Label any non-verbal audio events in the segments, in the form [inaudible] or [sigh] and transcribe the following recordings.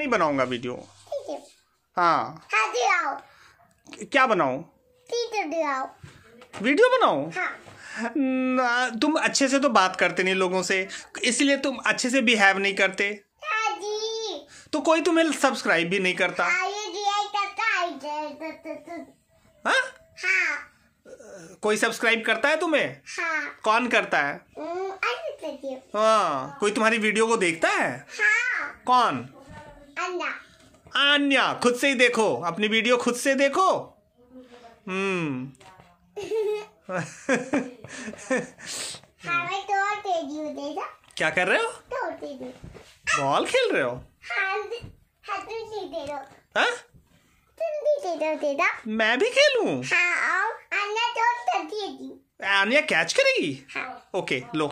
नहीं बनाऊंगा वीडियो हाँ, हाँ क्या बनाऊ वीडियो बनाओ हाँ। तुम अच्छे से तो बात करते नहीं लोगों से इसलिए तुम अच्छे से बिहेव नहीं करते हाँ, तो कोई तुम्हें सब्सक्राइब भी नहीं करता हाँ, तो, तो, तो। कोई सब्सक्राइब करता है तुम्हें हाँ। कौन करता है हम्म, हाँ कोई तुम्हारी वीडियो को देखता है हाँ। कौन आन्या खुद से ही देखो अपनी वीडियो खुद से देखो हम्म हाँ, तो क्या कर रहे हो तो बॉल खेल रहे हो हाँ? हाँ? दे दो मैं भी खेलू हाँ, कैच तो करेगी हाँ। ओके लो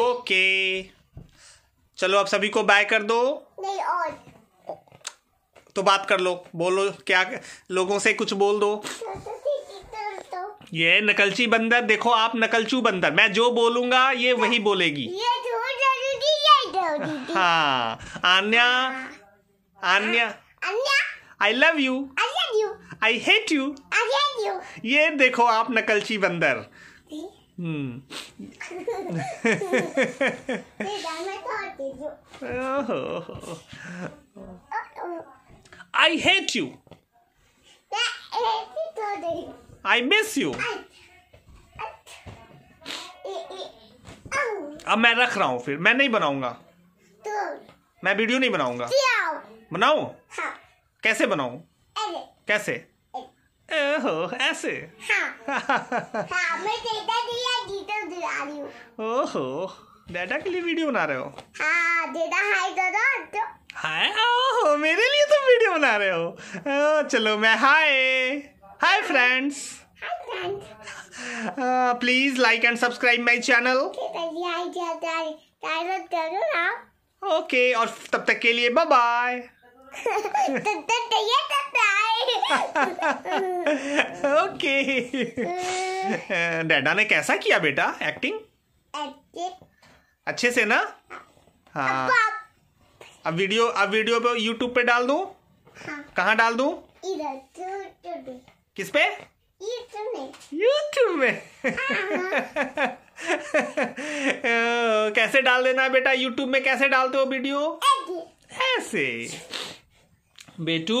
ओके चलो आप सभी को बाय कर दो नहीं और तो बात कर लो बोलो क्या लोगों से कुछ बोल दो तो। ये नकलची बंदर देखो आप नकलचू बंदर मैं जो बोलूंगा ये वही बोलेगी ये हाँ, हाँ Aanya Aanya I love you I hate you ये देखो आप नकलची बंदर I hate you I miss you अब मैं रख रहा हूँ फिर मैं नहीं बनाऊंगा मैं वीडियो नहीं बनाऊंगा बनाऊ हाँ। कैसे बनाऊ कैसे हो ऐसे हाँ, हाँ, मैं डेटा के लिए गीटर दिला रही हूँ ओहो डेटा के लिए वीडियो बना रहे हो हाँ डेटा हाय करो तो हाय ओहो मेरे लिए तुम वीडियो बना रहे हो ओ, चलो मैं hi hi friends please like and subscribe my channel okay और तब तक के लिए बाय बाय [laughs] तब तक ओके [laughs] [laughs] डैडा ने कैसा किया बेटा एक्टिंग अच्छे से ना हाँ अब वीडियो अब वीडियो पे यूट्यूब पे डाल दू हाँ। कहाँ डाल दू किस पे यूट्यूब में [laughs] कैसे डाल देना है बेटा यूट्यूब में कैसे डालते हो वीडियो ऐसे बेटू